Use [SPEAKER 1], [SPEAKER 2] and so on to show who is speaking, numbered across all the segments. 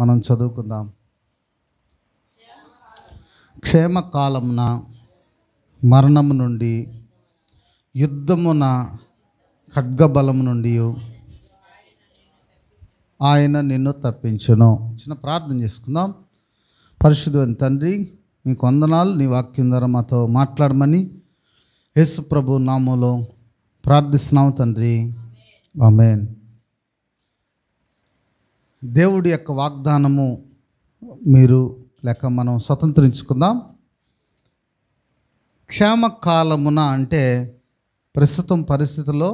[SPEAKER 1] మనం చదువుకుందాం క్షేమకాలమున మరణము నుండి యుద్ధమున ఖడ్గబలము నుండి ఆయన నిన్ను తప్పించును చిన్న ప్రార్థన చేసుకుందాం పరిశుద్ధమైన తండ్రి మీకు వందనాలు నీ వాక్యం ద్వారా మాతో మాట్లాడమని యేసు ప్రభు నామంలో ప్రార్థిస్తున్నాము తండ్రి ఆమెన్ దేవుడి యొక్క వాగ్దానము మీరు లేక మనం స్వతంత్రించుకుందాం క్షేమ కాలమున అంటే ప్రస్తుతం పరిస్థితుల్లో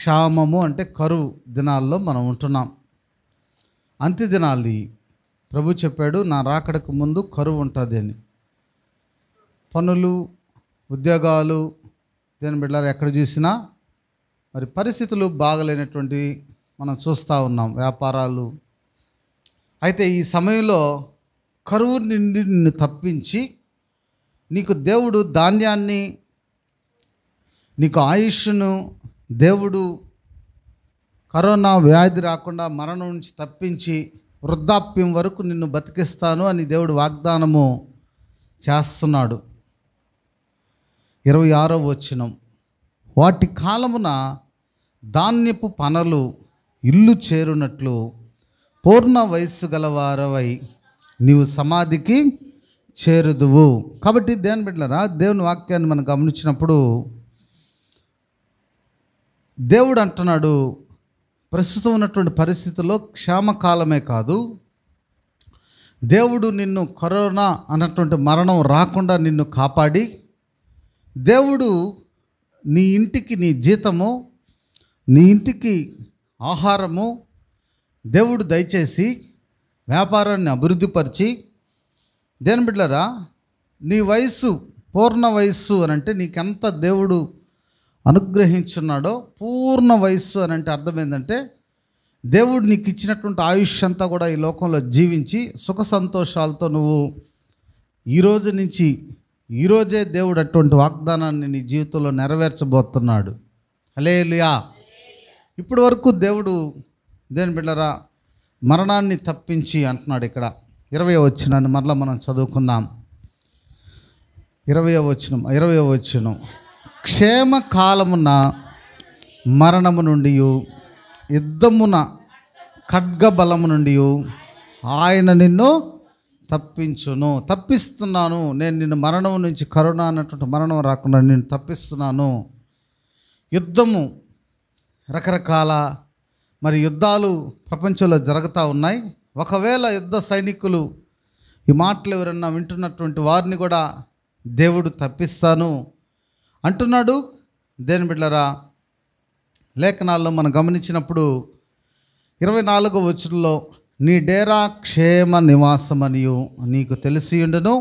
[SPEAKER 1] క్షామము అంటే కరువు దినాల్లో మనం ఉంటున్నాం అంత్య దినాలు ప్రభు చెప్పాడు నా రాకడకు ముందు కరువు ఉంటుంది అని పనులు ఉద్యోగాలు దేని బిడ్డలు ఎక్కడ చూసినా మరి పరిస్థితులు బాగలేనటువంటి మనం చూస్తూ ఉన్నాం వ్యాపారాలు అయితే ఈ సమయంలో కరువు నుండి నిన్ను తప్పించి నీకు దేవుడు ధాన్యాన్ని నీకు ఆయుష్ను దేవుడు కరోనా వ్యాధి రాకుండా మరణం నుంచి తప్పించి వృద్ధాప్యం వరకు నిన్ను బతికిస్తాను అని దేవుడు వాగ్దానము చేస్తున్నాడు ఇరవై ఆరో వచనం వాటి కాలమున ధాన్యపు పనలు ఇల్లు చేరునట్లు పూర్ణ వయస్సు గలవారవై నీవు సమాధికి చేరుదువు కాబట్టి దేవుని బిడ్డరా దేవుని వాక్యాన్ని మనం గమనించినప్పుడు దేవుడు అంటున్నాడు ప్రస్తుతం ఉన్నటువంటి పరిస్థితుల్లో క్షేమకాలమే కాదు దేవుడు నిన్ను కరోనా అన్నటువంటి మరణం రాకుండా నిన్ను కాపాడి దేవుడు నీ ఇంటికి నీ జీతము నీ ఇంటికి ఆహారము దేవుడు దయచేసి వ్యాపారాన్ని అభివృద్ధిపరిచి దేని బిడ్డరా నీ వయస్సు పూర్ణ వయస్సు అని అంటే నీకెంత దేవుడు అనుగ్రహించున్నాడో పూర్ణ వయస్సు అని అంటే అర్థం ఏంటంటే దేవుడు నీకు ఇచ్చినటువంటి ఆయుష్ అంతా కూడా ఈ లోకంలో జీవించి సుఖ సంతోషాలతో నువ్వు ఈరోజు నుంచి ఈరోజే దేవుడు అటువంటి వాగ్దానాన్ని నీ జీవితంలో నెరవేర్చబోతున్నాడు హలే ఇప్పటి వరకు దేవుడు దేని బిడ్డరా మరణాన్ని తప్పించి అంటున్నాడు ఇక్కడ ఇరవై వచ్చినాన్ని మరలా మనం చదువుకుందాం ఇరవై వచ్చినం ఇరవై వచ్చిన క్షేమ కాలమున మరణము నుండి యుద్ధమున ఖడ్గబలము నుండి ఆయన నిన్ను తప్పించును తప్పిస్తున్నాను నేను నిన్ను మరణం నుంచి కరుణ అన్నటువంటి మరణం రాకుండా నేను తప్పిస్తున్నాను యుద్ధము రకరకాల మరి యుద్ధాలు ప్రపంచంలో జరుగుతూ ఉన్నాయి ఒకవేళ యుద్ధ సైనికులు ఈ మాటలు ఎవరన్నా వింటున్నటువంటి వారిని కూడా దేవుడు తప్పిస్తాను అంటున్నాడు దేని బిడ్డరా లేఖనాల్లో మనం గమనించినప్పుడు ఇరవై నాలుగో వచ్చుల్లో నీ డేరా క్షేమ నివాసమనియు నీకు తెలిసి ఉండను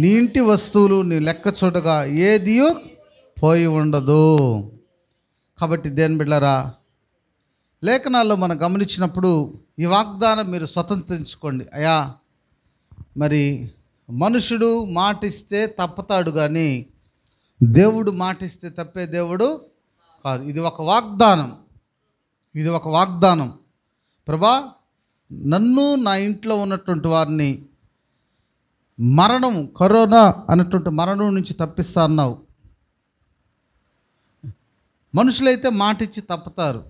[SPEAKER 1] నీ ఇంటి వస్తువులు నీ లెక్క చూడగా ఏదియో పోయి ఉండదు కాబట్టి దేని బిడ్డరా లేఖనాల్లో మనం గమనించినప్పుడు ఈ వాగ్దానం మీరు స్వతంత్రించుకోండి అయా మరి మనుషుడు మాటిస్తే తప్పుతాడు కానీ దేవుడు మాటిస్తే తప్పే దేవుడు కాదు ఇది ఒక వాగ్దానం ఇది ఒక వాగ్దానం ప్రభా నన్ను నా ఇంట్లో ఉన్నటువంటి వారిని మరణం కరోనా అన్నటువంటి మరణం నుంచి తప్పిస్తా అన్నావు మనుషులైతే మాట ఇచ్చి తప్పుతారు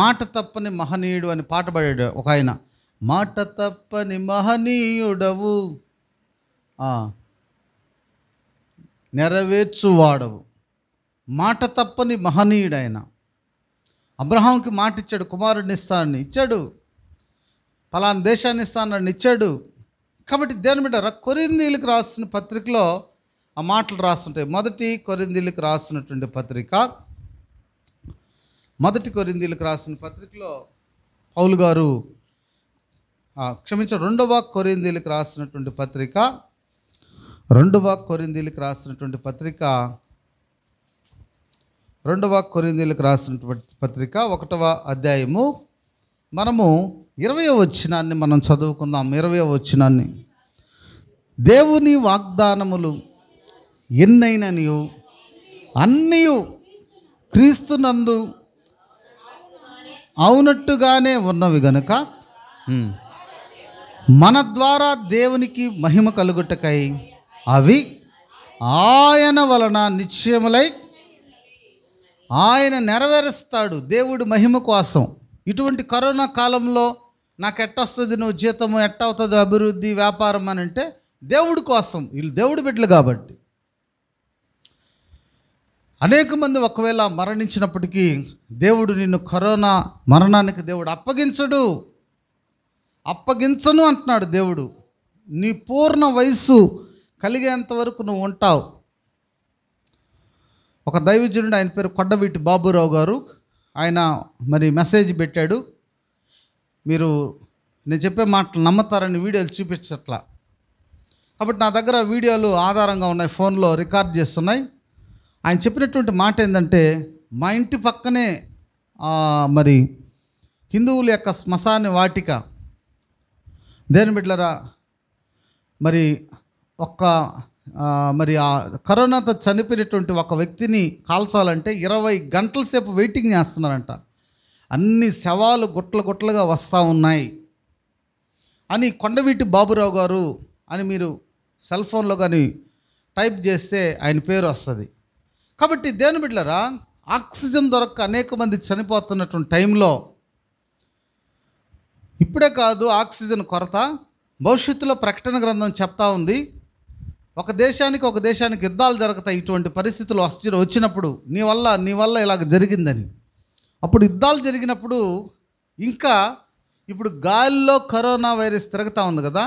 [SPEAKER 1] మాట తప్పని మహనీయుడు అని పాట పాడాడు ఒక ఆయన మాట తప్పని మహనీయుడవు నెరవేర్చువాడవు మాట తప్పని మహనీయుడు ఆయన అబ్రహాంకి మాట ఇచ్చాడు కుమారుడిని ఇస్తానని ఇచ్చాడు ఫలానా దేశాన్ని ఇస్తానని ఇచ్చాడు కాబట్టి దేని బిడ్డ కొరిందీలకు రాసిన పత్రికలో ఆ మాటలు రాస్తుంటాయి మొదటి కొరిందీలకు రాసినటువంటి పత్రిక మొదటి కొరిందీలకు రాసిన పత్రికలో పౌలు గారు క్షమించ రెండవ కొరిందీలకు రాసినటువంటి పత్రిక రెండవ కొరిందీలకు రాసినటువంటి పత్రిక రెండవ కొరిందీలకు రాసినటువంటి పత్రిక ఒకటవ అధ్యాయము మనము ఇరవై వచ్చినాన్ని మనం చదువుకుందాం ఇరవై వచ్చినాన్ని దేవుని వాగ్దానములు ఎన్నైననియు అన్నీ క్రీస్తునందు అవునట్టుగానే ఉన్నవి గనుక మన ద్వారా దేవునికి మహిమ కలుగుటకై అవి ఆయన వలన నిశ్చయములై ఆయన నెరవేరుస్తాడు దేవుడు మహిమ కోసం ఇటువంటి కరోనా కాలంలో నాకు ఎట్టొస్తుంది నువ్వు జీతము ఎట్టవుతుంది అభివృద్ధి వ్యాపారం అని అంటే దేవుడి కోసం వీళ్ళు దేవుడి బిడ్డలు కాబట్టి అనేక మంది ఒకవేళ మరణించినప్పటికీ దేవుడు నిన్ను కరోనా మరణానికి దేవుడు అప్పగించడు అప్పగించను అంటున్నాడు దేవుడు నీ పూర్ణ వయస్సు కలిగేంత వరకు నువ్వు ఉంటావు ఒక దైవజనుడు ఆయన పేరు కొడ్డవీటి బాబురావు గారు ఆయన మరి మెసేజ్ పెట్టాడు మీరు నేను చెప్పే మాటలు నమ్మతారని వీడియోలు చూపించట్లా కాబట్టి నా దగ్గర వీడియోలు ఆధారంగా ఉన్నాయి ఫోన్లో రికార్డ్ చేస్తున్నాయి ఆయన చెప్పినటువంటి మాట ఏంటంటే మా ఇంటి పక్కనే మరి హిందువుల యొక్క శ్మశాన వాటిక దేని బిడ్లరా మరి ఒక్క మరి ఆ కరోనాతో చనిపోయినటువంటి ఒక వ్యక్తిని కాల్చాలంటే ఇరవై గంటల సేపు వెయిటింగ్ చేస్తున్నారంట అన్ని శవాలు గుట్ల గుట్లగా వస్తూ ఉన్నాయి అని కొండవీటి బాబురావు గారు అని మీరు సెల్ ఫోన్లో కానీ టైప్ చేస్తే ఆయన పేరు వస్తుంది కాబట్టి దేని బిడ్డలరా ఆక్సిజన్ దొరక్క అనేక మంది చనిపోతున్నటువంటి టైంలో ఇప్పుడే కాదు ఆక్సిజన్ కొరత భవిష్యత్తులో ప్రకటన గ్రంథం చెప్తా ఉంది ఒక దేశానికి ఒక దేశానికి యుద్ధాలు జరుగుతాయి ఇటువంటి పరిస్థితులు అస్థిర వచ్చినప్పుడు నీ వల్ల నీ వల్ల ఇలాగ జరిగిందని అప్పుడు యుద్ధాలు జరిగినప్పుడు ఇంకా ఇప్పుడు గాలిలో కరోనా వైరస్ తిరుగుతూ ఉంది కదా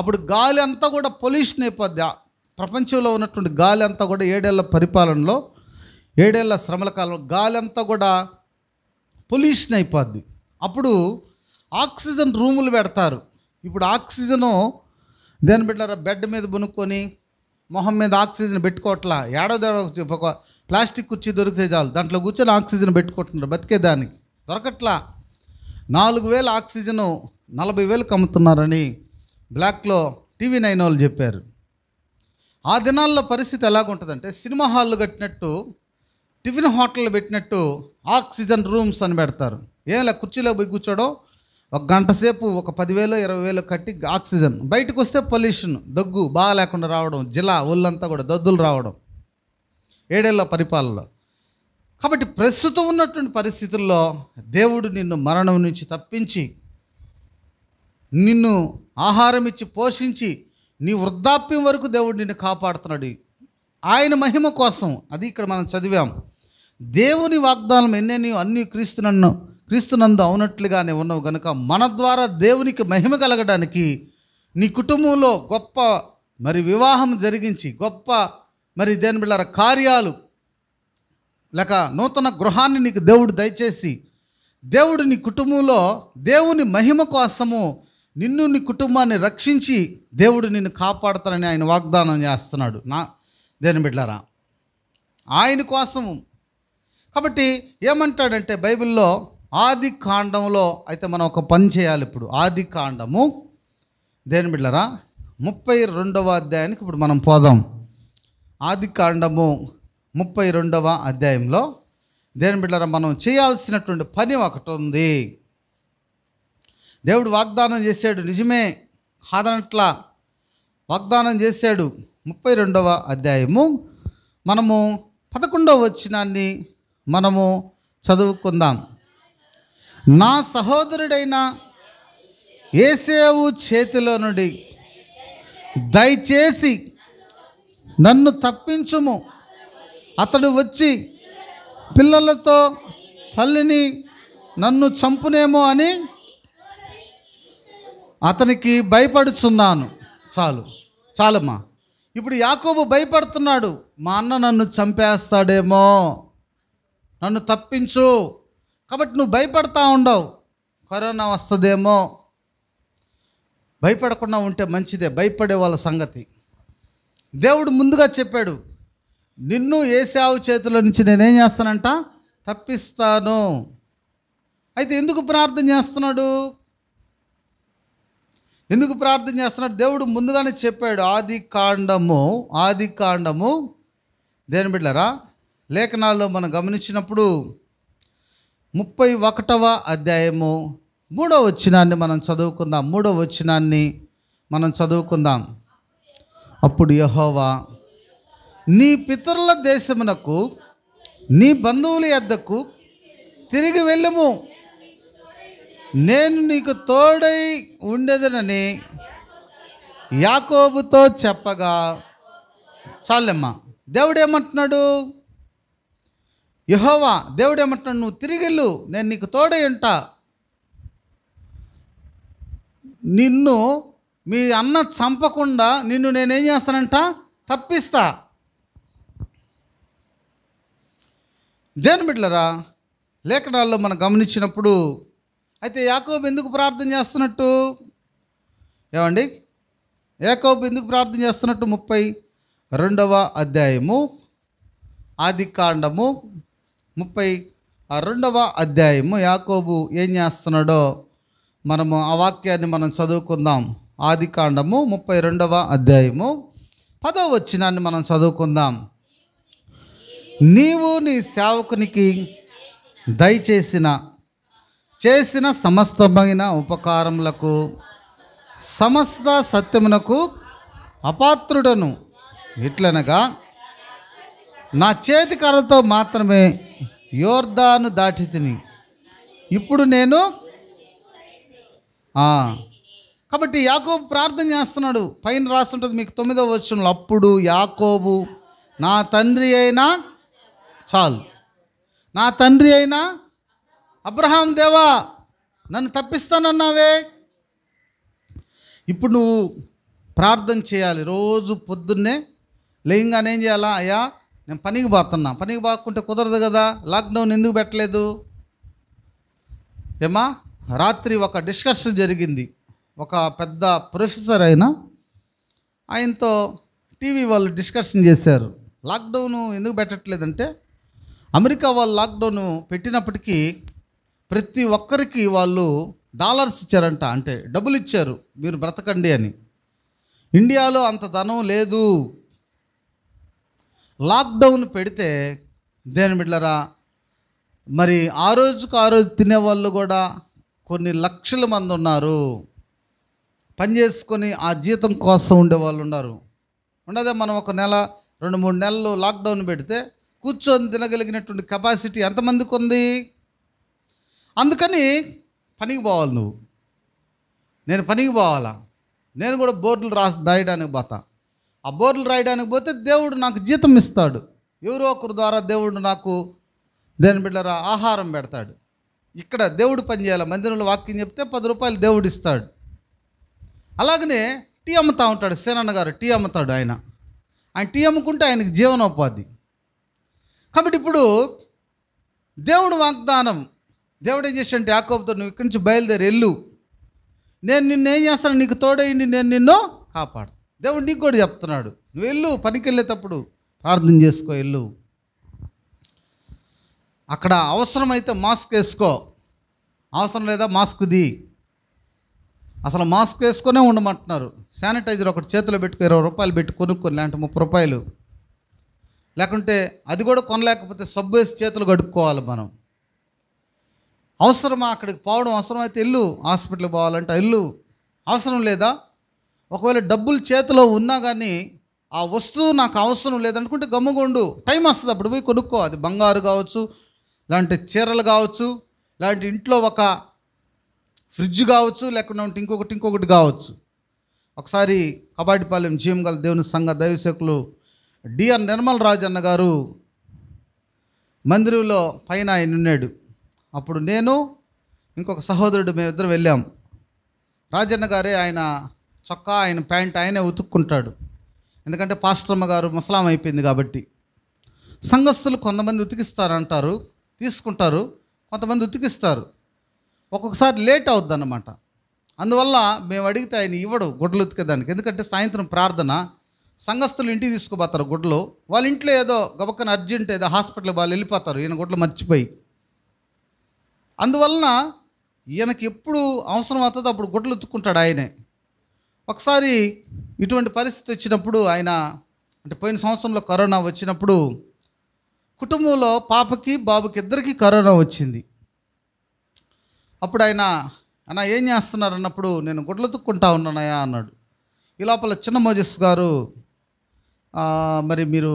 [SPEAKER 1] అప్పుడు గాలి అంతా కూడా పొల్యూషన్ అయిపోద్ది ప్రపంచంలో ఉన్నటువంటి గాలి అంతా కూడా ఏడేళ్ల పరిపాలనలో ఏడేళ్ల శ్రమల కాలం గాలి అంతా కూడా పొల్యూషన్ అయిపోద్ది అప్పుడు ఆక్సిజన్ రూములు పెడతారు ఇప్పుడు ఆక్సిజను దేని పెట్టారా బెడ్ మీద బునుక్కొని మొహం మీద ఆక్సిజన్ పెట్టుకోవట్లా ఏడాది ఒక ప్లాస్టిక్ కుర్చీ దొరికితే చాలు దాంట్లో కూర్చొని ఆక్సిజన్ పెట్టుకుంటున్నారు బతికేదానికి దొరకట్లా నాలుగు వేల ఆక్సిజను నలభై వేలకు అమ్ముతున్నారని బ్లాక్లో టీవీ నైన్ వాళ్ళు చెప్పారు ఆ దినాల్లో పరిస్థితి ఎలాగుంటుందంటే సినిమా హాళ్ళు కట్టినట్టు టిఫిన్ హోటల్లో పెట్టినట్టు ఆక్సిజన్ రూమ్స్ అని పెడతారు ఏలా కుర్చీలో పోయి కూర్చోడం ఒక గంట సేపు ఒక పదివేలు ఇరవై వేలు కట్టి ఆక్సిజన్ బయటకు వస్తే పొల్యూషన్ దగ్గు బాగా లేకుండా రావడం జిలా ఒళ్ళంతా కూడా దద్దులు రావడం ఏడేళ్ళ పరిపాలనలో కాబట్టి ప్రస్తుతం ఉన్నటువంటి పరిస్థితుల్లో దేవుడు నిన్ను మరణం నుంచి తప్పించి నిన్ను ఆహారం ఇచ్చి పోషించి నీ వృద్ధాప్యం వరకు దేవుడు నిన్ను కాపాడుతున్నాడు ఆయన మహిమ కోసం అది ఇక్కడ మనం చదివాం దేవుని వాగ్దానం ఎన్నెన్ని అన్ని క్రీస్తునన్ను క్రీస్తునందు అవునట్లుగానే ఉన్నావు గనుక మన ద్వారా దేవునికి మహిమ కలగడానికి నీ కుటుంబంలో గొప్ప మరి వివాహం జరిగించి గొప్ప మరి దేని బిళ్ళ కార్యాలు లేక నూతన గృహాన్ని నీకు దేవుడు దయచేసి దేవుడు నీ కుటుంబంలో దేవుని మహిమ కోసము నిన్ను నీ కుటుంబాన్ని రక్షించి దేవుడు నిన్ను కాపాడతానని ఆయన వాగ్దానం చేస్తున్నాడు నా దేని బిడ్డారా ఆయన కోసం కాబట్టి ఏమంటాడంటే బైబిల్లో ఆది కాండంలో అయితే మనం ఒక పని చేయాలి ఇప్పుడు ఆది కాండము దేని బిడ్డరా ముప్పై రెండవ అధ్యాయానికి ఇప్పుడు మనం పోదాం ఆది కాండము ముప్పై రెండవ అధ్యాయంలో దేని బిడ్డరా మనం చేయాల్సినటువంటి పని ఒకటి ఉంది దేవుడు వాగ్దానం చేశాడు నిజమే కాదనట్ల వాగ్దానం చేశాడు ముప్పై రెండవ అధ్యాయము మనము పదకొండవ వచ్చినాన్ని మనము చదువుకుందాం నా సహోదరుడైన ఏసేవు చేతిలో నుండి దయచేసి నన్ను తప్పించుము అతడు వచ్చి పిల్లలతో తల్లిని నన్ను చంపునేమో అని అతనికి భయపడుచున్నాను చాలు చాలమ్మా ఇప్పుడు యాకోబు భయపడుతున్నాడు మా అన్న నన్ను చంపేస్తాడేమో నన్ను తప్పించు కాబట్టి నువ్వు భయపడతా ఉండవు కరోనా వస్తుందేమో భయపడకుండా ఉంటే మంచిదే భయపడే వాళ్ళ సంగతి దేవుడు ముందుగా చెప్పాడు నిన్ను ఏసావు చేతిలో నుంచి నేనేం చేస్తానంట తప్పిస్తాను అయితే ఎందుకు ప్రార్థన చేస్తున్నాడు ఎందుకు ప్రార్థన చేస్తున్నాడు దేవుడు ముందుగానే చెప్పాడు ఆది కాండము ఆది కాండము దేని బిడ్డరా లేఖనాల్లో మనం గమనించినప్పుడు ముప్పై ఒకటవ అధ్యాయము మూడవ వచ్చినాన్ని మనం చదువుకుందాం మూడవ వచ్చినాన్ని మనం చదువుకుందాం అప్పుడు యహోవా నీ పితరుల దేశమునకు నీ బంధువుల యొద్దకు తిరిగి వెళ్ళము నేను నీకు తోడై ఉండేదనని యాకోబుతో చెప్పగా చాలమ్మా దేవుడు ఏమంటున్నాడు యహోవా దేవుడు ఏమంటున్నాడు నువ్వు తిరిగిల్లు నేను నీకు తోడై ఉంటా నిన్ను మీ అన్న చంపకుండా నిన్ను నేనేం చేస్తానంట తప్పిస్తా దేని బిడ్డలరా లేఖనాల్లో మనం గమనించినప్పుడు అయితే యాకోబు ఎందుకు ప్రార్థన చేస్తున్నట్టు ఏమండి యాకోబు ఎందుకు ప్రార్థన చేస్తున్నట్టు ముప్పై రెండవ అధ్యాయము ఆది కాండము ముప్పై రెండవ అధ్యాయము యాకోబు ఏం చేస్తున్నాడో మనము ఆ వాక్యాన్ని మనం చదువుకుందాం ఆది కాండము ముప్పై రెండవ అధ్యాయము పదవ వచ్చినాన్ని మనం చదువుకుందాం నీవు నీ సేవకునికి దయచేసిన చేసిన సమస్తమైన ఉపకారములకు సమస్త సత్యమునకు అపాత్రుడను ఇట్లనగా నా చేతి కర్రతో మాత్రమే యోర్దాను దాటి తిని ఇప్పుడు నేను కాబట్టి యాకోబు ప్రార్థన చేస్తున్నాడు పైన రాస్తుంటుంది మీకు తొమ్మిదో వచనంలో అప్పుడు యాకోబు నా తండ్రి అయినా చాలు నా తండ్రి అయినా అబ్రహాం దేవా నన్ను తప్పిస్తానన్నావే ఇప్పుడు నువ్వు ప్రార్థన చేయాలి రోజు పొద్దున్నే లేయంగానే ఏం చేయాలా అయ్యా నేను పనికి పోతున్నా పనికి పోకుంటే కుదరదు కదా లాక్డౌన్ ఎందుకు పెట్టలేదు ఏమా రాత్రి ఒక డిస్కషన్ జరిగింది ఒక పెద్ద ప్రొఫెసర్ అయిన ఆయనతో టీవీ వాళ్ళు డిస్కషన్ చేశారు లాక్డౌన్ ఎందుకు పెట్టట్లేదంటే అమెరికా వాళ్ళు లాక్డౌన్ పెట్టినప్పటికీ ప్రతి ఒక్కరికి వాళ్ళు డాలర్స్ ఇచ్చారంట అంటే డబ్బులు ఇచ్చారు మీరు బ్రతకండి అని ఇండియాలో అంత ధనం లేదు లాక్డౌన్ పెడితే దేని బిడ్డరా మరి ఆ రోజుకు ఆ రోజు తినేవాళ్ళు కూడా కొన్ని లక్షల మంది ఉన్నారు పనిచేసుకొని ఆ జీతం కోసం ఉండేవాళ్ళు ఉన్నారు ఉండదే మనం ఒక నెల రెండు మూడు నెలలు లాక్డౌన్ పెడితే కూర్చొని తినగలిగినటువంటి కెపాసిటీ ఎంతమందికి ఉంది అందుకని పనికి పోవాలి నువ్వు నేను పనికి పోవాలా నేను కూడా బోర్డులు రాసి రాయడానికి పోతా ఆ బోర్డులు రాయడానికి పోతే దేవుడు నాకు జీతం ఇస్తాడు ఎవరో ఒకరు ద్వారా దేవుడు నాకు దేని బిడ్డరా ఆహారం పెడతాడు ఇక్కడ దేవుడు పని మందిరంలో వాక్యం చెప్తే పది రూపాయలు దేవుడు ఇస్తాడు అలాగనే టీ అమ్ముతూ ఉంటాడు సేనన్న గారు టీ అమ్ముతాడు ఆయన ఆయన టీ అమ్ముకుంటే ఆయనకి జీవనోపాధి కాబట్టి ఇప్పుడు దేవుడు వాగ్దానం దేవుడు ఏం చేశాడంటే యాకోబుతో నువ్వు ఇక్కడి నుంచి బయలుదేరి వెళ్ళు నేను నిన్ను ఏం చేస్తాను నీకు తోడైండి నేను నిన్ను కాపాడు దేవుడు నీకు కూడా చెప్తున్నాడు నువ్వు వెళ్ళు పనికి వెళ్ళేటప్పుడు ప్రార్థన చేసుకో వెళ్ళు అక్కడ అవసరమైతే మాస్క్ వేసుకో అవసరం లేదా మాస్క్ ది అసలు మాస్క్ వేసుకునే ఉండమంటున్నారు శానిటైజర్ ఒకటి చేతిలో పెట్టుకో ఇరవై రూపాయలు పెట్టి కొనుక్కొని లేదంటే ముప్పై రూపాయలు లేకుంటే అది కూడా కొనలేకపోతే సబ్బు వేసి చేతులు కడుక్కోవాలి మనం అవసరమా అక్కడికి పోవడం అవసరమైతే ఇల్లు హాస్పిటల్కి పోవాలంటే ఇల్లు అవసరం లేదా ఒకవేళ డబ్బులు చేతిలో ఉన్నా కానీ ఆ వస్తువు నాకు అవసరం లేదనుకుంటే గమ్ముగుండు టైం వస్తుంది అప్పుడు పోయి కొనుక్కో అది బంగారు కావచ్చు లాంటి చీరలు కావచ్చు లాంటి ఇంట్లో ఒక ఫ్రిడ్జ్ కావచ్చు లేకుండా ఉంటే ఇంకొకటి ఇంకొకటి కావచ్చు ఒకసారి కబాటిపాలెం జీఎం గల దేవుని సంఘ దైవసేకులు డిఆర్ నిర్మల్ రాజు అన్నగారు మందిరంలో పైన ఆయన ఉన్నాడు అప్పుడు నేను ఇంకొక సహోదరుడు మేమిద్దరు వెళ్ళాం రాజన్న గారే ఆయన చొక్కా ఆయన ప్యాంట్ ఆయనే ఉతుక్కుంటాడు ఎందుకంటే పాస్టర్మ గారు ముసలాం అయిపోయింది కాబట్టి సంఘస్థులు కొంతమంది ఉతికిస్తారు అంటారు తీసుకుంటారు కొంతమంది ఉతికిస్తారు ఒక్కొక్కసారి లేట్ అవుద్ది అన్నమాట అందువల్ల మేము అడిగితే ఆయన ఇవ్వడు గుడ్డలు ఉతికేదానికి ఎందుకంటే సాయంత్రం ప్రార్థన సంఘస్థులు ఇంటికి తీసుకుపోతారు గుడ్లు వాళ్ళ ఇంట్లో ఏదో గబక్కన అర్జెంట్ ఏదో హాస్పిటల్ వాళ్ళు వెళ్ళిపోతారు ఈయన గుడ్లు మర్చిపోయి అందువలన ఈయనకి ఎప్పుడు అవసరం అవుతుందో అప్పుడు గుడ్లు ఎత్తుక్కుంటాడు ఆయనే ఒకసారి ఇటువంటి పరిస్థితి వచ్చినప్పుడు ఆయన అంటే పోయిన సంవత్సరంలో కరోనా వచ్చినప్పుడు కుటుంబంలో పాపకి బాబుకి ఇద్దరికి కరోనా వచ్చింది అప్పుడు ఆయన అన్న ఏం చేస్తున్నారు అన్నప్పుడు నేను గుడ్లు తుక్కుంటా ఉన్నానయా అన్నాడు ఈ లోపల చిన్న మోజస్ గారు మరి మీరు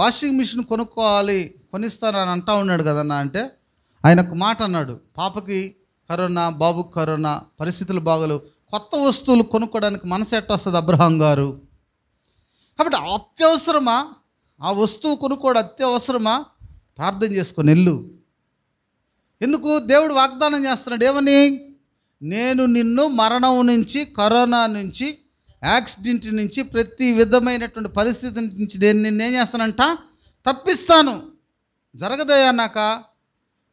[SPEAKER 1] వాషింగ్ మిషన్ కొనుక్కోవాలి కొనిస్తారని అంటా ఉన్నాడు కదన్నా అంటే ఆయన ఒక మాట అన్నాడు పాపకి కరోనా బాబు కరోనా పరిస్థితులు బాగలు కొత్త వస్తువులు కొనుక్కోవడానికి మనసు ఎట్టొస్తుంది అబ్రహాం గారు కాబట్టి అత్యవసరమా ఆ వస్తువు కొనుక్కోవడం అత్యవసరమా ప్రార్థన చేసుకొని ఎల్లు ఎందుకు దేవుడు వాగ్దానం చేస్తున్నాడు ఏమని నేను నిన్ను మరణం నుంచి కరోనా నుంచి యాక్సిడెంట్ నుంచి ప్రతి విధమైనటువంటి పరిస్థితి నుంచి నేను నిన్నేం చేస్తానంట తప్పిస్తాను జరగదయా నాక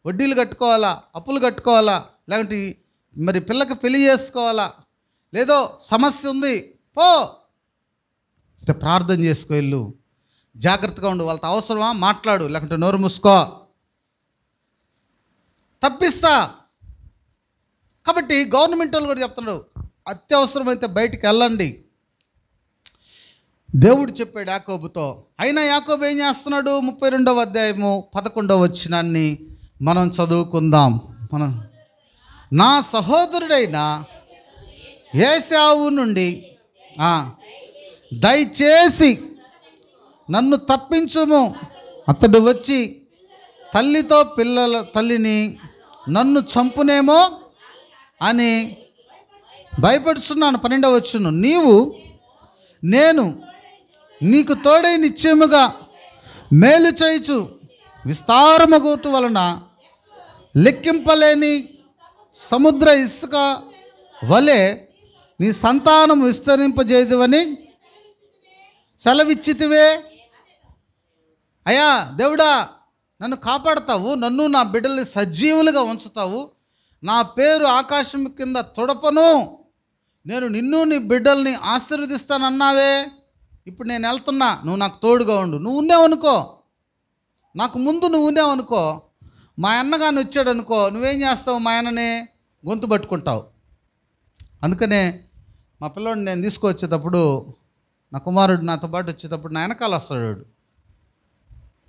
[SPEAKER 1] వడ్డీలు కట్టుకోవాలా అప్పులు కట్టుకోవాలా లేకుంటే మరి పిల్లకి పెళ్లి చేసుకోవాలా లేదో సమస్య ఉంది పో ప్రార్థన చేసుకో ఇల్లు జాగ్రత్తగా ఉండు వాళ్ళతో అవసరమా మాట్లాడు లేకుంటే నోరు మూసుకో తప్పిస్తా కాబట్టి గవర్నమెంట్ వాళ్ళు కూడా చెప్తున్నాడు అత్యవసరమైతే బయటికి వెళ్ళండి దేవుడు చెప్పాడు యాకోబుతో అయినా యాకోబు ఏం చేస్తున్నాడు ముప్పై రెండవ అధ్యాయము పదకొండవ వచ్చినాన్ని మనం చదువుకుందాం మనం నా సహోదరుడైన ఏసావు నుండి దయచేసి నన్ను తప్పించుము అతడు వచ్చి తల్లితో పిల్లల తల్లిని నన్ను చంపునేమో అని భయపడుచున్నాను పన్నెండవ వచ్చును నీవు నేను నీకు తోడై నిశ్చయముగా మేలు చేయుచు విస్తారమగూటు వలన లెక్కింపలేని సముద్ర ఇసుక వలె నీ సంతానం విస్తరింపజేదువని సెలవిచ్చితివే అయా దేవుడా నన్ను కాపాడతావు నన్ను నా బిడ్డల్ని సజీవులుగా ఉంచుతావు నా పేరు ఆకాశం కింద తుడపను నేను నిన్ను నీ బిడ్డల్ని ఆశీర్వదిస్తానన్నావే ఇప్పుడు నేను వెళ్తున్నా నువ్వు నాకు తోడుగా ఉండు నువ్వు ఉన్నావు అనుకో నాకు ముందు నువ్వు ఉన్నావు అనుకో మా అన్నగాని వచ్చాడు అనుకో నువ్వేం చేస్తావు మా ఆయననే గొంతు పట్టుకుంటావు అందుకనే మా పిల్లోడిని నేను తీసుకొచ్చేటప్పుడు నా కుమారుడు నాతో పాటు వచ్చేటప్పుడు నా వెనకాల వస్తాడు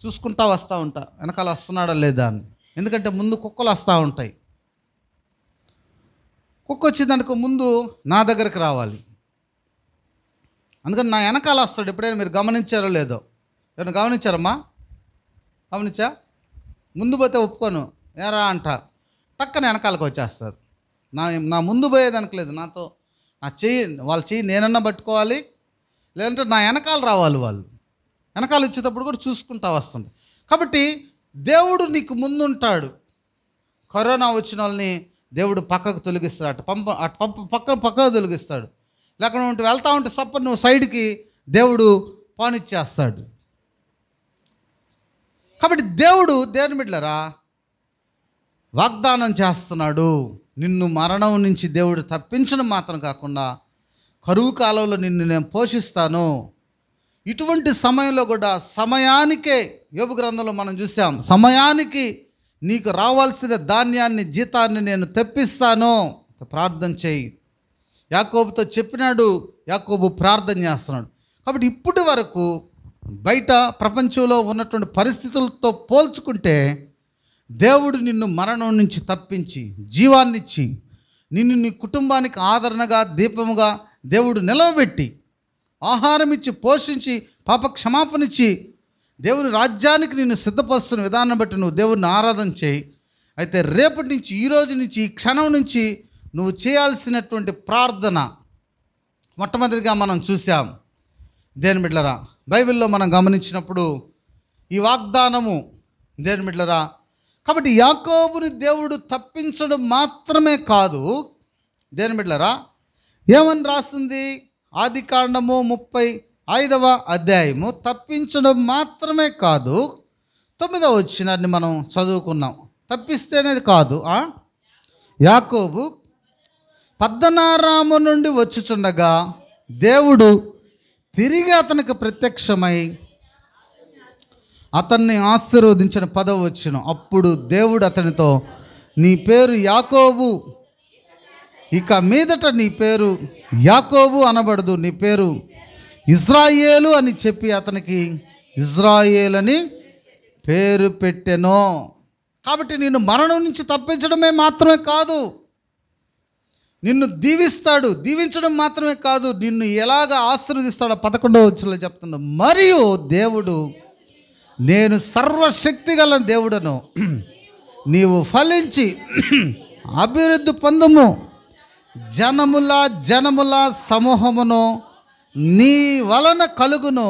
[SPEAKER 1] చూసుకుంటా వస్తూ ఉంటా వెనకాల వస్తున్నాడా లేదా అని ఎందుకంటే ముందు కుక్కలు వస్తూ ఉంటాయి కుక్క వచ్చిందనుకో ముందు నా దగ్గరికి రావాలి అందుకని నా వెనకాల వస్తాడు ఎప్పుడైనా మీరు గమనించారో లేదో ఎవరైనా గమనించారమ్మా గమనించా ముందు పోతే ఒప్పుకోను ఎరా అంట టక్కన వెనకాలకు వచ్చేస్తారు నా నా ముందు అనకలేదు నాతో నా చెయ్యి వాళ్ళ చెయ్యి నేనన్నా పట్టుకోవాలి లేదంటే నా వెనకాల రావాలి వాళ్ళు వెనకాల వచ్చేటప్పుడు కూడా చూసుకుంటా వస్తుంది కాబట్టి దేవుడు నీకు ముందుంటాడు కరోనా వచ్చిన వాళ్ళని దేవుడు పక్కకు తొలగిస్తాడు అటు పంప అటు పంప పక్క పక్కకు తొలగిస్తాడు లేకుండా ఉంటే వెళ్తా ఉంటే సప్ప నువ్వు సైడ్కి దేవుడు పానిచ్చేస్తాడు కాబట్టి దేవుడు దేవుని బిడ్డలరా వాగ్దానం చేస్తున్నాడు నిన్ను మరణం నుంచి దేవుడు తప్పించడం మాత్రం కాకుండా కరువు కాలంలో నిన్ను నేను పోషిస్తాను ఇటువంటి సమయంలో కూడా సమయానికే యోగ గ్రంథంలో మనం చూసాం సమయానికి నీకు రావాల్సిన ధాన్యాన్ని జీతాన్ని నేను తెప్పిస్తాను ప్రార్థన చేయి యాకోబుతో చెప్పినాడు యాకోబు ప్రార్థన చేస్తున్నాడు కాబట్టి ఇప్పటి వరకు బయట ప్రపంచంలో ఉన్నటువంటి పరిస్థితులతో పోల్చుకుంటే దేవుడు నిన్ను మరణం నుంచి తప్పించి జీవాన్నిచ్చి నిన్ను నీ కుటుంబానికి ఆదరణగా దీపముగా దేవుడు నిలవబెట్టి ఆహారం ఇచ్చి పోషించి పాప క్షమాపణిచ్చి దేవుని రాజ్యానికి నిన్ను సిద్ధపరుస్తున్న విధానం బట్టి నువ్వు దేవుడిని ఆరాధన చేయి అయితే రేపటి నుంచి ఈరోజు నుంచి ఈ క్షణం నుంచి నువ్వు చేయాల్సినటువంటి ప్రార్థన మొట్టమొదటిగా మనం చూసాం దేని బిడ్డరా బైబిల్లో మనం గమనించినప్పుడు ఈ వాగ్దానము దేని మిట్లరా కాబట్టి యాకోబుని దేవుడు తప్పించడం మాత్రమే కాదు దేని మిట్లరా ఏమని రాసింది ఆది కాండము ముప్పై ఐదవ అధ్యాయము తప్పించడం మాత్రమే కాదు తొమ్మిదవ వచ్చినాన్ని మనం చదువుకున్నాం తప్పిస్తేనే కాదు యాకోబు పద్దనారాము నుండి వచ్చుచుండగా దేవుడు తిరిగి అతనికి ప్రత్యక్షమై అతన్ని ఆశీర్వదించిన పదవి వచ్చిన అప్పుడు దేవుడు అతనితో నీ పేరు యాకోబు ఇక మీదట నీ పేరు యాకోబు అనబడదు నీ పేరు ఇజ్రాయేలు అని చెప్పి అతనికి ఇజ్రాయేల్ అని పేరు పెట్టెను కాబట్టి నేను మరణం నుంచి తప్పించడమే మాత్రమే కాదు నిన్ను దీవిస్తాడు దీవించడం మాత్రమే కాదు నిన్ను ఎలాగ ఆశీర్వదిస్తాడో పదకొండవ వచ్చులో చెప్తున్నాడు మరియు దేవుడు నేను సర్వశక్తి గల దేవుడను నీవు ఫలించి అభివృద్ధి పొందము జనముల జనముల సమూహమును నీ వలన కలుగును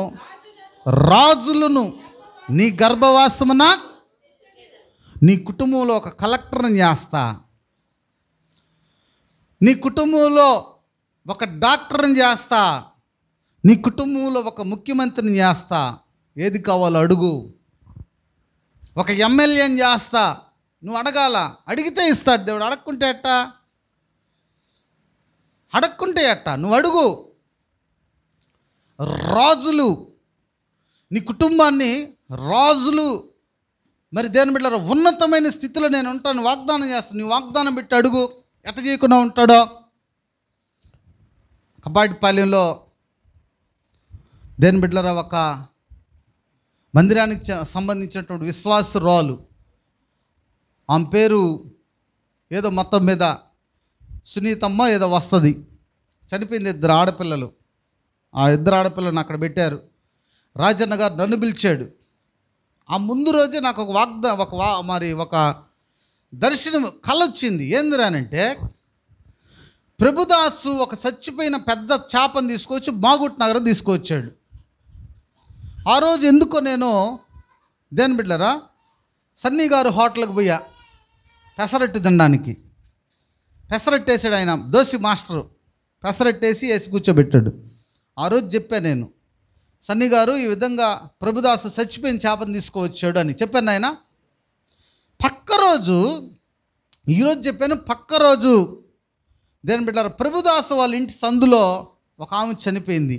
[SPEAKER 1] రాజులను నీ గర్భవాసమున నీ కుటుంబంలో ఒక కలెక్టర్ని చేస్తా నీ కుటుంబంలో ఒక డాక్టర్ని చేస్తా నీ కుటుంబంలో ఒక ముఖ్యమంత్రిని చేస్తా ఏది కావాలో అడుగు ఒక ఎమ్మెల్యేని చేస్తా నువ్వు అడగాల అడిగితే ఇస్తాడు దేవుడు అడగకుంటే ఎట్టా అడగకుంటే ఎట్టా నువ్వు అడుగు రాజులు నీ కుటుంబాన్ని రాజులు మరి దేని బిడ్డ ఉన్నతమైన స్థితిలో నేను ఉంటాను వాగ్దానం చేస్తాను నీ వాగ్దానం పెట్టి అడుగు ఎట చేయకుండా ఉంటాడో కబాటిపాలెంలో దేని బిడ్లరా ఒక మందిరానికి సంబంధించినటువంటి రాలు ఆమె పేరు ఏదో మొత్తం మీద సునీతమ్మ ఏదో వస్తుంది చనిపోయింది ఇద్దరు ఆడపిల్లలు ఆ ఇద్దరు ఆడపిల్లను అక్కడ పెట్టారు రాజన్న గారు నన్ను పిలిచాడు ఆ ముందు రోజే నాకు ఒక వాగ్దా ఒక వా మరి ఒక దర్శనం కళ వచ్చింది ఏందిరానంటే ప్రభుదాసు ఒక చచ్చిపోయిన పెద్ద చేపను తీసుకొచ్చి మాగుట్ నగరం తీసుకొచ్చాడు ఆ రోజు ఎందుకో నేను దేని బిడ్డరా సన్నీ గారు హోటల్కి పోయా పెసరట్టు తినడానికి పెసరట్టు వేసాడు ఆయన దోశ మాస్టరు పెసరట్టు వేసి వేసి కూర్చోబెట్టాడు ఆ రోజు చెప్పాను నేను సన్నీ గారు ఈ విధంగా ప్రభుదాసు చచ్చిపోయిన చేపను తీసుకువచ్చాడు అని చెప్పాను ఆయన పక్క రోజు ఈరోజు చెప్పాను పక్క రోజు దేని బిడ్డారు ప్రభుదాస్ వాళ్ళ ఇంటి సందులో ఒక ఆమె చనిపోయింది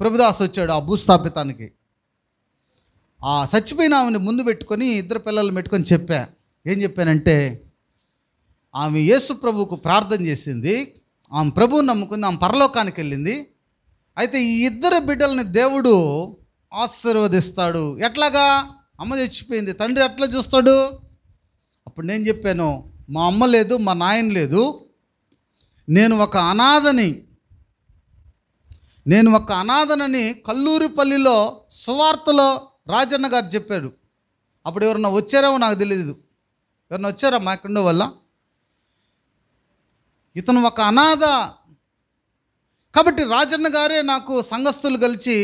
[SPEAKER 1] ప్రభుదాస్ వచ్చాడు ఆ భూస్థాపితానికి ఆ చచ్చిపోయిన ఆమెని ముందు పెట్టుకొని ఇద్దరు పిల్లల్ని పెట్టుకొని చెప్పా ఏం చెప్పానంటే ఆమె యేసు ప్రభువుకు ప్రార్థన చేసింది ఆమె ప్రభువు నమ్ముకుంది ఆమె పరలోకానికి వెళ్ళింది అయితే ఈ ఇద్దరు బిడ్డల్ని దేవుడు ఆశీర్వదిస్తాడు ఎట్లాగా అమ్మ చచ్చిపోయింది తండ్రి ఎట్లా చూస్తాడు అప్పుడు నేను చెప్పాను మా అమ్మ లేదు మా నాయన లేదు నేను ఒక అనాథని నేను ఒక అనాథనని కల్లూరిపల్లిలో సువార్తలో రాజన్న గారు చెప్పాడు అప్పుడు ఎవరన్నా వచ్చారేమో నాకు తెలియదు ఎవరన్నా వచ్చారా మా కిండో వల్ల ఇతను ఒక అనాథ కాబట్టి రాజన్న గారే నాకు సంఘస్థులు కలిసి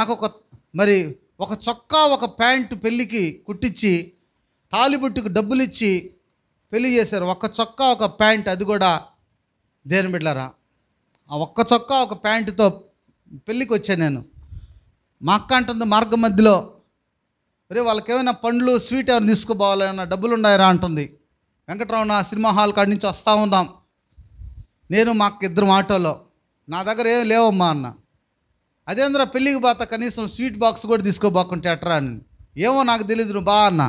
[SPEAKER 1] నాకు ఒక మరి ఒక చొక్కా ఒక ప్యాంటు పెళ్ళికి కుట్టించి తాలిబుట్టుకు డబ్బులు ఇచ్చి పెళ్లి చేశారు ఒక్క చొక్కా ఒక ప్యాంట్ అది కూడా దేని బిడ్డరా ఆ ఒక్క చొక్కా ఒక ప్యాంటుతో పెళ్ళికి వచ్చాను నేను మా అక్క అంటుంది మార్గం మధ్యలో రే వాళ్ళకి ఏమైనా పండ్లు స్వీట్ ఏమైనా తీసుకుపోవాలన్నా డబ్బులు ఉన్నాయరా అంటుంది వెంకటరమణ సినిమా హాల్ కాడి నుంచి వస్తూ ఉన్నాం నేను మా అక్క ఇద్దరు ఆటోలో నా దగ్గర ఏం లేవమ్మా అన్న అదేంద్ర పెళ్ళికి పోతా కనీసం స్వీట్ బాక్స్ కూడా తీసుకోబోకుంటే అట్రా అని ఏమో నాకు తెలియదు నువ్వు బా అన్నా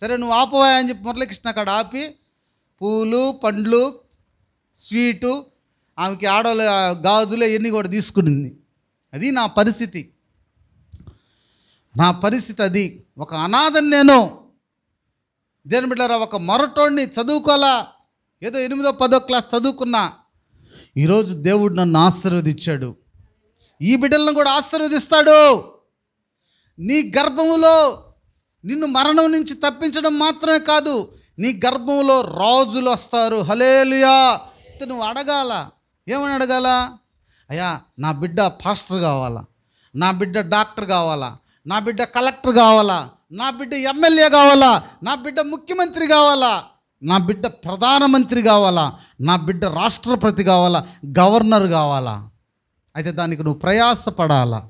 [SPEAKER 1] సరే నువ్వు ఆపవా అని చెప్పి మురళీకృష్ణ అక్కడ ఆపి పూలు పండ్లు స్వీటు ఆమెకి ఆడవాళ్ళ గాజులు ఇవన్నీ కూడా తీసుకునింది అది నా పరిస్థితి నా పరిస్థితి అది ఒక అనాథని నేను దేని బిడ్డారా ఒక మొరటోడిని చదువుకోలా ఏదో ఎనిమిదో పదో క్లాస్ చదువుకున్నా ఈరోజు దేవుడు నన్ను ఆశీర్వదించాడు ఈ బిడ్డలను కూడా ఆశీర్వదిస్తాడు నీ గర్భములో నిన్ను మరణం నుంచి తప్పించడం మాత్రమే కాదు నీ గర్భంలో రాజులు వస్తారు హలేలుయా నువ్వు అడగాల ఏమని అడగాల అయ్యా నా బిడ్డ పాస్టర్ కావాలా నా బిడ్డ డాక్టర్ కావాలా నా బిడ్డ కలెక్టర్ కావాలా నా బిడ్డ ఎమ్మెల్యే కావాలా నా బిడ్డ ముఖ్యమంత్రి కావాలా నా బిడ్డ ప్రధానమంత్రి కావాలా నా బిడ్డ రాష్ట్రపతి కావాలా గవర్నర్ కావాలా అయితే దానికి నువ్వు ప్రయాసపడాలా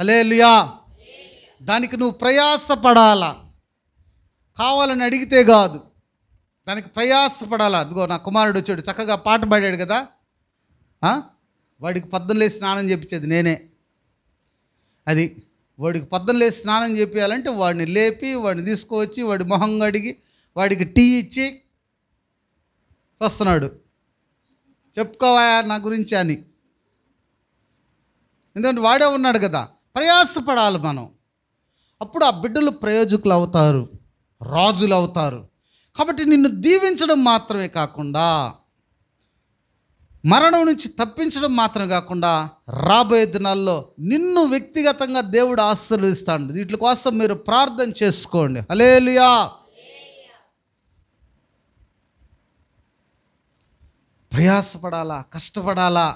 [SPEAKER 1] హలే దానికి నువ్వు ప్రయాసపడాలా కావాలని అడిగితే కాదు దానికి ప్రయాసపడాలా అదిగో నా కుమారుడు వచ్చాడు చక్కగా పాట పాడాడు కదా వాడికి లేసి స్నానం చేపించేది నేనే అది వాడికి లేసి స్నానం చేయాలంటే వాడిని లేపి వాడిని తీసుకువచ్చి వాడి మొహం అడిగి వాడికి టీ ఇచ్చి వస్తున్నాడు చెప్పుకోవా నా గురించి అని ఎందుకంటే వాడే ఉన్నాడు కదా ప్రయాసపడాలి మనం అప్పుడు ఆ బిడ్డలు ప్రయోజకులు అవుతారు రాజులు అవుతారు కాబట్టి నిన్ను దీవించడం మాత్రమే కాకుండా మరణం నుంచి తప్పించడం మాత్రమే కాకుండా రాబోయే దినాల్లో నిన్ను వ్యక్తిగతంగా దేవుడు ఆశీర్వదిస్తాడు వీటి కోసం మీరు ప్రార్థన చేసుకోండి హలేలుయా ప్రయాసపడాలా కష్టపడాలా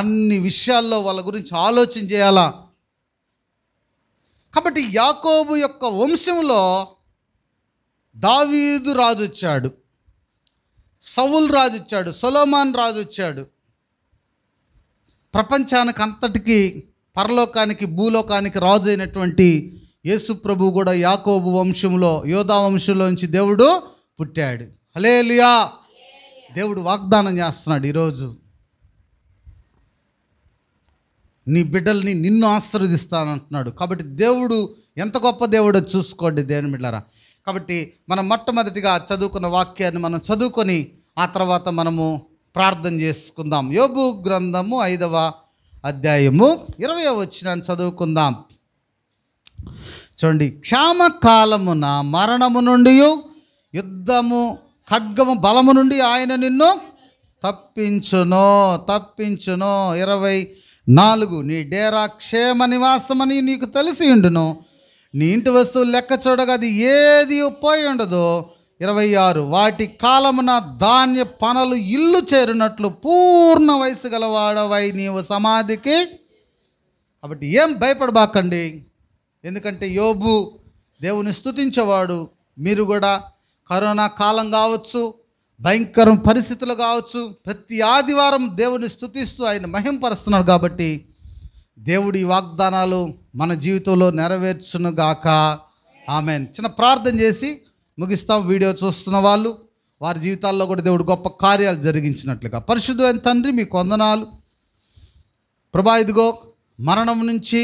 [SPEAKER 1] అన్ని విషయాల్లో వాళ్ళ గురించి ఆలోచన చేయాలా కాబట్టి యాకోబు యొక్క వంశంలో దావీదు రాజు వచ్చాడు సవుల్ రాజు వచ్చాడు సొలోమాన్ రాజు వచ్చాడు ప్రపంచానికి అంతటికి పరలోకానికి భూలోకానికి రాజు అయినటువంటి యేసు ప్రభు కూడా యాకోబు వంశంలో యోధా వంశంలోంచి దేవుడు పుట్టాడు హలే దేవుడు వాగ్దానం చేస్తున్నాడు ఈరోజు నీ బిడ్డల్ని నిన్ను ఆశీర్వదిస్తానంటున్నాడు కాబట్టి దేవుడు ఎంత గొప్ప దేవుడో చూసుకోండి దేని బిడ్డరా కాబట్టి మనం మొట్టమొదటిగా చదువుకున్న వాక్యాన్ని మనం చదువుకొని ఆ తర్వాత మనము ప్రార్థన చేసుకుందాం యోబు గ్రంథము ఐదవ అధ్యాయము ఇరవై వచ్చినాన్ని చదువుకుందాం చూడండి క్షామ కాలమున మరణము నుండి యుద్ధము ఖడ్గము బలము నుండి ఆయన నిన్ను తప్పించును తప్పించును ఇరవై నాలుగు నీ డేరా క్షేమ నివాసమని నీకు తెలిసి ఉండును నీ ఇంటి వస్తువులు లెక్క చూడగా అది ఏది పోయి ఉండదో ఇరవై ఆరు వాటి కాలమున ధాన్య పనులు ఇల్లు చేరినట్లు పూర్ణ వయసు గలవాడవై నీవు సమాధికి కాబట్టి ఏం భయపడబాకండి ఎందుకంటే యోబు దేవుని స్థుతించేవాడు మీరు కూడా కరోనా కాలం కావచ్చు భయంకరం పరిస్థితులు కావచ్చు ప్రతి ఆదివారం దేవుని స్థుతిస్తూ ఆయన మహింపరుస్తున్నారు కాబట్టి దేవుడి వాగ్దానాలు మన జీవితంలో గాక ఆమె చిన్న ప్రార్థన చేసి ముగిస్తాం వీడియో చూస్తున్న వాళ్ళు వారి జీవితాల్లో కూడా దేవుడు గొప్ప కార్యాలు జరిగించినట్లుగా పరిశుద్ధమైన తండ్రి మీ కొందనాలు ప్రభా ఇదిగో మరణం నుంచి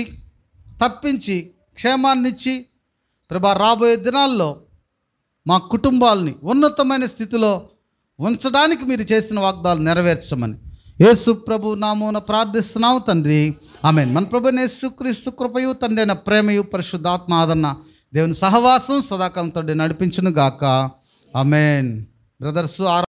[SPEAKER 1] తప్పించి క్షేమాన్నిచ్చి ప్రభా రాబోయే దినాల్లో మా కుటుంబాలని ఉన్నతమైన స్థితిలో ఉంచడానికి మీరు చేసిన వాగ్దాలు నెరవేర్చమని యేసు ప్రభు నామూన ప్రార్థిస్తున్నావు తండ్రి ఆమె మన ప్రభు నేసు క్రీస్తు కృపయు తండ్రి అయిన ప్రేమయు పరిశుద్ధాత్మ ఆదన్న దేవుని సహవాసం సదాకాలం తండ్రి నడిపించును గాక ఆమెన్ బ్రదర్సు